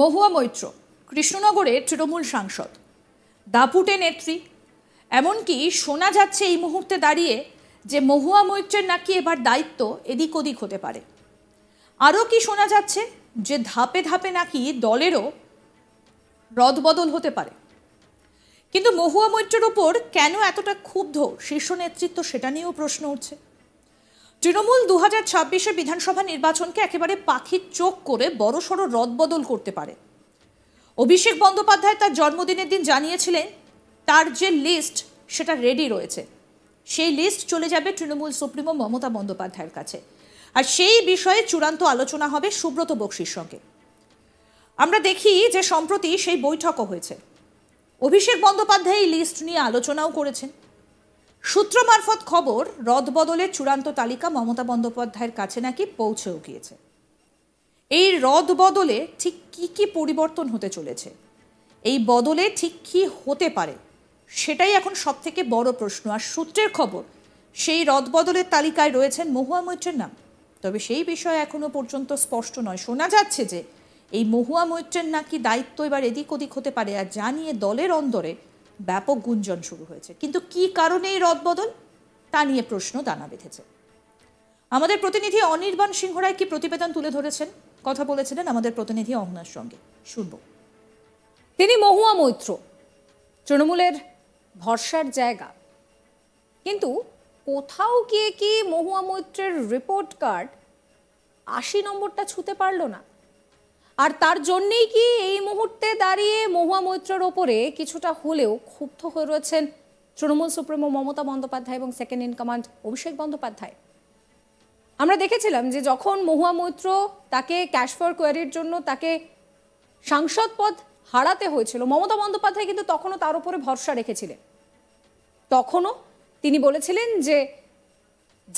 মহুয়া মৈত্র কৃষ্ণনগরের তৃণমূল সাংসদ দাপুটে নেত্রী এমনকি শোনা যাচ্ছে এই মুহূর্তে দাঁড়িয়ে যে মহুয়া মৈত্রের নাকি এবার দায়িত্ব এদিক ওদিক হতে পারে আরও কি শোনা যাচ্ছে যে ধাপে ধাপে নাকি দলেরও রদবদল হতে পারে কিন্তু মহুয়া মৈত্রের ওপর কেন এতটা ক্ষুব্ধ শীর্ষ নেতৃত্ব সেটা নিয়েও প্রশ্ন উঠছে তৃণমূল দু হাজার বিধানসভা নির্বাচনকে একেবারে পাখির চোখ করে বড়সড় রদবদল করতে পারে অভিষেক বন্দ্যোপাধ্যায় তার জন্মদিনের দিন জানিয়েছিলেন তার যে লিস্ট সেটা রেডি রয়েছে সেই লিস্ট চলে যাবে তৃণমূল সুপ্রিমো মমতা বন্দ্যোপাধ্যায়ের কাছে আর সেই বিষয়ে চূড়ান্ত আলোচনা হবে সুব্রত বক্সির সঙ্গে আমরা দেখি যে সম্প্রতি সেই বৈঠকও হয়েছে অভিষেক বন্দ্যোপাধ্যায় এই লিস্ট নিয়ে আলোচনাও করেছেন সূত্র মারফত খবর রদবদলের চূড়ান্ত তালিকা মমতা বন্দ্যোপাধ্যায়ের কাছে নাকি পৌঁছেও গিয়েছে এই রদ বদলে ঠিক কি কি পরিবর্তন হতে চলেছে এই বদলে ঠিক কি হতে পারে সেটাই এখন সবথেকে বড় প্রশ্ন আর সূত্রের খবর সেই রদ বদলের তালিকায় রয়েছেন মহুয়া মৈত্রের নাম তবে সেই বিষয়ে এখনও পর্যন্ত স্পষ্ট নয় শোনা যাচ্ছে যে এই মহুয়া মৈত্রের নাকি দায়িত্ব এবার এদিক ওদিক হতে পারে আর জানিয়ে দলের অন্দরে ব্যাপক গুঞ্জন শুরু হয়েছে কিন্তু কি কারণে এই রদবদল তা নিয়ে প্রশ্ন দানা বেঁধেছে আমাদের প্রতিনিধি অনির্বাণ সিংহরায় কি প্রতিবেদন তুলে ধরেছেন কথা বলেছিলেন আমাদের প্রতিনিধি অহনার সঙ্গে শুনব তিনি মহুয়া মৈত্র তৃণমূলের ভরসার জায়গা কিন্তু কোথাও গিয়ে কি মহুয়া মৈত্রের রিপোর্ট কার্ড আশি নম্বরটা ছুতে পারল না আর তার জন্যেই কি এই মুহূর্তে দাঁড়িয়ে মহুয়া মৈত্রের ওপরে কিছুটা হলেও ক্ষুব্ধ হয়ে রয়েছেন তৃণমূল সুপ্রিমো মমতা বন্দ্যোপাধ্যায় এবং second in command Abhishek Bandyopadhyay আমরা দেখেছিলাম যে যখন মহুয়া মৈত্র তাকে ক্যাশ ফর কোয়ারির জন্য তাকে সাংসদ পদ হারাতে হয়েছিল মমতা বন্দ্যোপাধ্যায় কিন্তু তখনও তার উপরে ভরসা রেখেছিলেন তখনও তিনি বলেছিলেন যে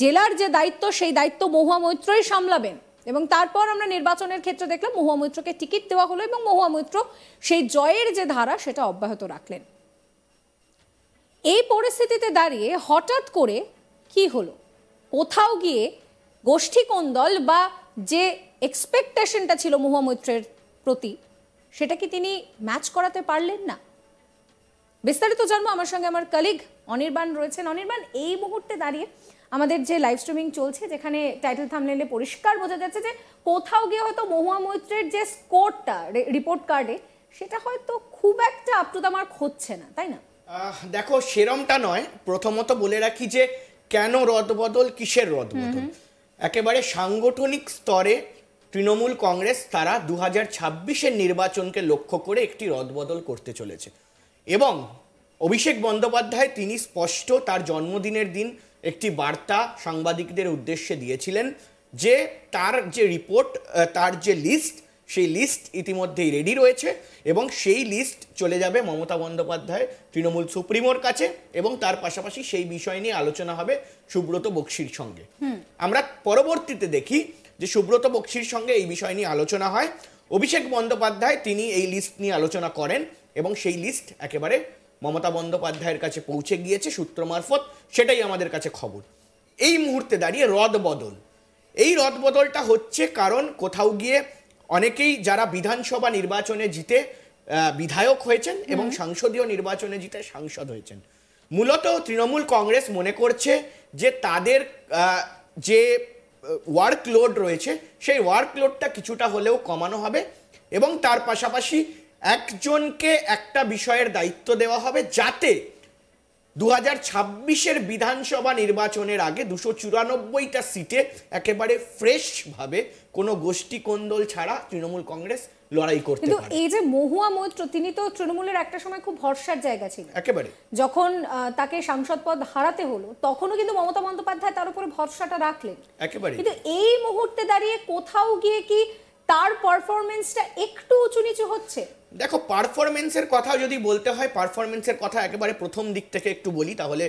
জেলার যে দায়িত্ব সেই দায়িত্ব মহুয়া মৈত্রই সামলাবেন এবং তারপর আমরা নির্বাচনের ক্ষেত্রে দেখলাম মহুয়া মৈত্রকে টিকিট দেওয়া হলো এবং মহুয়া মৈত্র সেই জয়ের যে ধারা সেটা অব্যাহত রাখলেন এই পরিস্থিতিতে দাঁড়িয়ে হঠাৎ করে কি হলো কোথাও গিয়ে গোষ্ঠী কোন্দল বা যে এক্সপেকটেশনটা ছিল মহুয়া মৈত্রের প্রতি সেটা কি তিনি ম্যাচ করাতে পারলেন না বিস্তারিত জন্ম আমার সঙ্গে আমার কলিগ অনির্বাণ রয়েছেন অনির্বাণ এই মুহূর্তে দাঁড়িয়ে আমাদের যে লাইভ স্ট্রিমিং চলছে যেখানে টাইটেল থামলেলে পরিষ্কার বোঝা যাচ্ছে যে কোথাও গিয়ে হয়তো মহুয়া মৈত্রের যে স্কোরটা রিপোর্ট কার্ডে সেটা হয়তো খুব একটা আপ টু দ্য মার্ক হচ্ছে না তাই না দেখো সেরমটা নয় প্রথমত বলে রাখি যে কেন রদবদল কিসের রদবদল একেবারে সাংগঠনিক স্তরে তৃণমূল কংগ্রেস তারা দু হাজার নির্বাচনকে লক্ষ্য করে একটি রদবদল করতে চলেছে এবং অভিষেক বন্দ্যোপাধ্যায় তিনি স্পষ্ট তার জন্মদিনের দিন একটি বার্তা সাংবাদিকদের উদ্দেশ্যে দিয়েছিলেন যে তার যে রিপোর্ট তার যে লিস্ট সেই লিস্ট ইতিমধ্যেই রেডি রয়েছে এবং সেই লিস্ট চলে যাবে মমতা বন্দ্যোপাধ্যায় তৃণমূল সুপ্রিমোর কাছে এবং তার পাশাপাশি সেই বিষয় নিয়ে আলোচনা হবে সুব্রত বক্সির সঙ্গে আমরা পরবর্তীতে দেখি যে সুব্রত বক্সির সঙ্গে এই বিষয় নিয়ে আলোচনা হয় অভিষেক বন্দ্যোপাধ্যায় তিনি এই লিস্ট নিয়ে আলোচনা করেন এবং সেই লিস্ট একেবারে মমতা বন্দ্যোপাধ্যায়ের কাছে পৌঁছে গিয়েছে সূত্র মারফত সেটাই আমাদের কাছে খবর এই মুহূর্তে দাঁড়িয়ে রদ বদল এই রদ বদলটা হচ্ছে কারণ কোথাও গিয়ে অনেকেই যারা বিধানসভা নির্বাচনে জিতে বিধায়ক হয়েছেন এবং সংসদীয় নির্বাচনে জিতে সাংসদ হয়েছেন মূলত তৃণমূল কংগ্রেস মনে করছে যে তাদের যে ওয়ার্কলোড রয়েছে সেই ওয়ার্কলোডটা কিছুটা হলেও কমানো হবে এবং তার পাশাপাশি একজনকে একটা বিষয়ের দায়িত্ব দেওয়া হবে যাতে দু হাজার ছাব্বিশের বিধানসভা নির্বাচনের আগে দুশো চুরানব্বইটা সিটে একেবারে ফ্রেশভাবে কোনো গোষ্ঠী কোন্দল ছাড়া তৃণমূল কংগ্রেস লড়াই করতে কিন্তু এই যে মহুয়া মৈত্র তিনি তো তৃণমূলের একটা সময় খুব ভরসার জায়গা ছিল একেবারে যখন তাকে সাংসদ পদ হারাতে হলো তখনও কিন্তু মমতা বন্দ্যোপাধ্যায় তার উপরে ভরসাটা রাখলেন একেবারে কিন্তু এই মুহূর্তে দাঁড়িয়ে কোথাও গিয়ে কি তার পারফরমেন্সটা একটু উঁচু নিচু হচ্ছে দেখো পারফরমেন্সের কথা যদি বলতে হয় পারফরমেন্সের কথা একেবারে প্রথম দিক থেকে একটু বলি তাহলে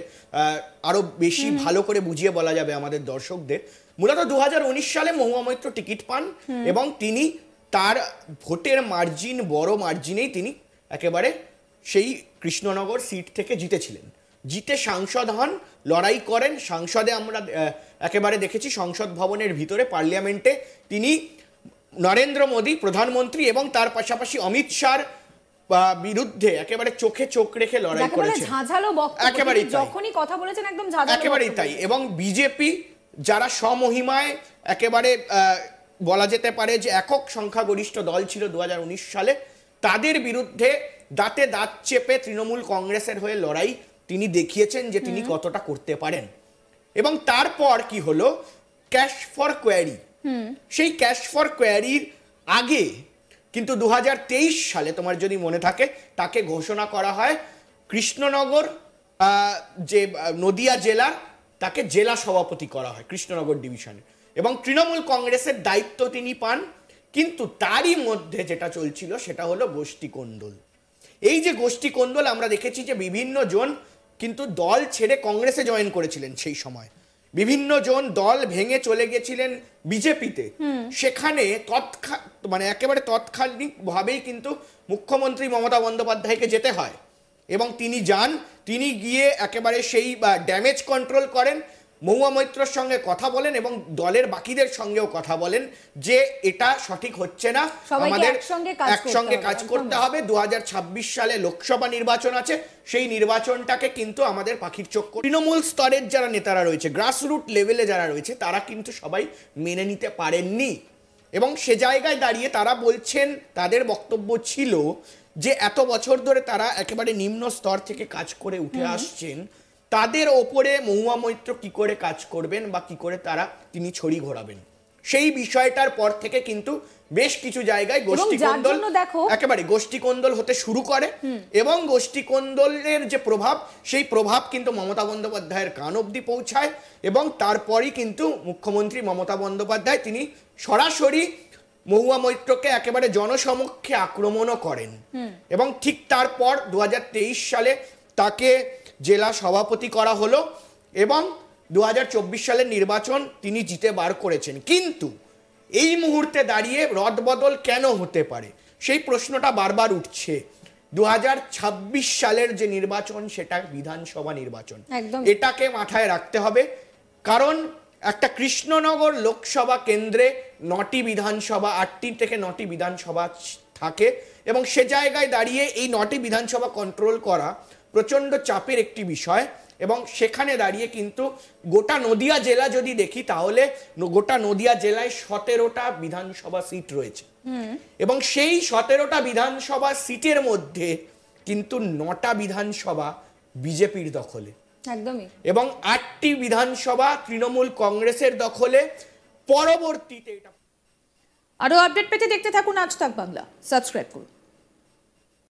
আরো বেশি ভালো করে বুঝিয়ে বলা যাবে আমাদের দর্শকদের মূলত দু সালে মহুয়া মৈত্র টিকিট পান এবং তিনি তার ভোটের মার্জিন বড় মার্জিনেই তিনি একেবারে সেই কৃষ্ণনগর সিট থেকে জিতেছিলেন জিতে সাংসদ হন লড়াই করেন সাংসদে আমরা একেবারে দেখেছি সংসদ ভবনের ভিতরে পার্লামেন্টে তিনি নরেন্দ্র মোদী প্রধানমন্ত্রী এবং তার পাশাপাশি অমিত শাহর বিরুদ্ধে একেবারে চোখে চোখ রেখে লড়াই করেছে একেবারেই যখনই কথা বলেছেন একদম একেবারেই তাই এবং বিজেপি যারা সমহিমায় একেবারে বলা যেতে পারে যে একক সংখ্যাগরিষ্ঠ দল ছিল দু সালে তাদের বিরুদ্ধে দাঁতে দাঁত চেপে তৃণমূল কংগ্রেসের হয়ে লড়াই তিনি দেখিয়েছেন যে তিনি কতটা করতে পারেন এবং তারপর কি হলো ক্যাশ ফর কোয়ারি সেই ক্যাশ ফর কোয়ারির আগে কিন্তু দু সালে তোমার যদি মনে থাকে তাকে ঘোষণা করা হয় কৃষ্ণনগর যে নদিয়া জেলার তাকে জেলা সভাপতি করা হয় কৃষ্ণনগর ডিভিশনে এবং তৃণমূল কংগ্রেসের দায়িত্ব তিনি পান কিন্তু তারই মধ্যে যেটা চলছিল সেটা হলো গোষ্ঠী কোন্দল এই যে গোষ্ঠী কোন্দল আমরা দেখেছি যে বিভিন্ন জন কিন্তু দল ছেড়ে কংগ্রেসে জয়েন করেছিলেন সেই সময় বিভিন্ন জন দল ভেঙে চলে গেছিলেন বিজেপিতে সেখানে তৎক্ষা মানে একেবারে তৎক্ষণিক ভাবেই কিন্তু মুখ্যমন্ত্রী মমতা বন্দ্যোপাধ্যায়কে যেতে হয় এবং তিনি যান তিনি গিয়ে একেবারে সেই ড্যামেজ কন্ট্রোল করেন মৌয়া মৈত্রর সঙ্গে কথা বলেন এবং দলের বাকিদের সঙ্গেও কথা বলেন যে এটা সঠিক হচ্ছে না আমাদের একসঙ্গে কাজ করতে হবে দু সালে লোকসভা নির্বাচন আছে সেই নির্বাচনটাকে কিন্তু আমাদের পাখির চোখ তৃণমূল স্তরের যারা নেতারা রয়েছে গ্রাসরুট লেভেলে যারা রয়েছে তারা কিন্তু সবাই মেনে নিতে পারেননি এবং সে জায়গায় দাঁড়িয়ে তারা বলছেন তাদের বক্তব্য ছিল যে এত বছর ধরে তারা একেবারে নিম্ন স্তর থেকে কাজ করে উঠে আসছেন তাদের ওপরে মহুয়া মৈত্র কি করে কাজ করবেন বা কি করে তারা তিনি ছড়ি ঘোরাবেন সেই বিষয়টার পর থেকে কিন্তু বেশ কিছু জায়গায় গোষ্ঠী একেবারে গোষ্ঠী কোন্দল হতে শুরু করে এবং গোষ্ঠী কোন্দলের যে প্রভাব সেই প্রভাব কিন্তু মমতা বন্দ্যোপাধ্যায়ের কান অব্দি পৌঁছায় এবং তারপরই কিন্তু মুখ্যমন্ত্রী মমতা বন্দ্যোপাধ্যায় তিনি সরাসরি মহুয়া মৈত্রকে একেবারে জনসমক্ষে আক্রমণও করেন এবং ঠিক তারপর দু সালে তাকে জেলা সভাপতি করা হলো এবং দু সালের নির্বাচন তিনি জিতে বার করেছেন কিন্তু এই মুহূর্তে দাঁড়িয়ে রদবদল কেন হতে পারে সেই প্রশ্নটা বারবার উঠছে দু সালের যে নির্বাচন সেটা বিধানসভা নির্বাচন এটাকে মাথায় রাখতে হবে কারণ একটা কৃষ্ণনগর লোকসভা কেন্দ্রে নটি বিধানসভা আটটি থেকে নটি বিধানসভা থাকে এবং সে জায়গায় দাঁড়িয়ে এই নটি বিধানসভা কন্ট্রোল করা প্রচণ্ড চাপের একটি বিষয় এবং সেখানে দাঁড়িয়ে কিন্তু গোটা নদিয়া জেলা যদি দেখি তাহলে গোটা নদিয়া জেলায় সতেরোটা বিধানসভা সিট রয়েছে এবং সেই সতেরোটা বিধানসভা সিটের মধ্যে কিন্তু নটা বিধানসভা বিজেপির দখলে এবং আটটি বিধানসভা তৃণমূল কংগ্রেসের দখলে পরবর্তীতে এটা আরো আপডেট পেতে দেখতে থাকুন আজ থাক বাংলা সাবস্ক্রাইব করুন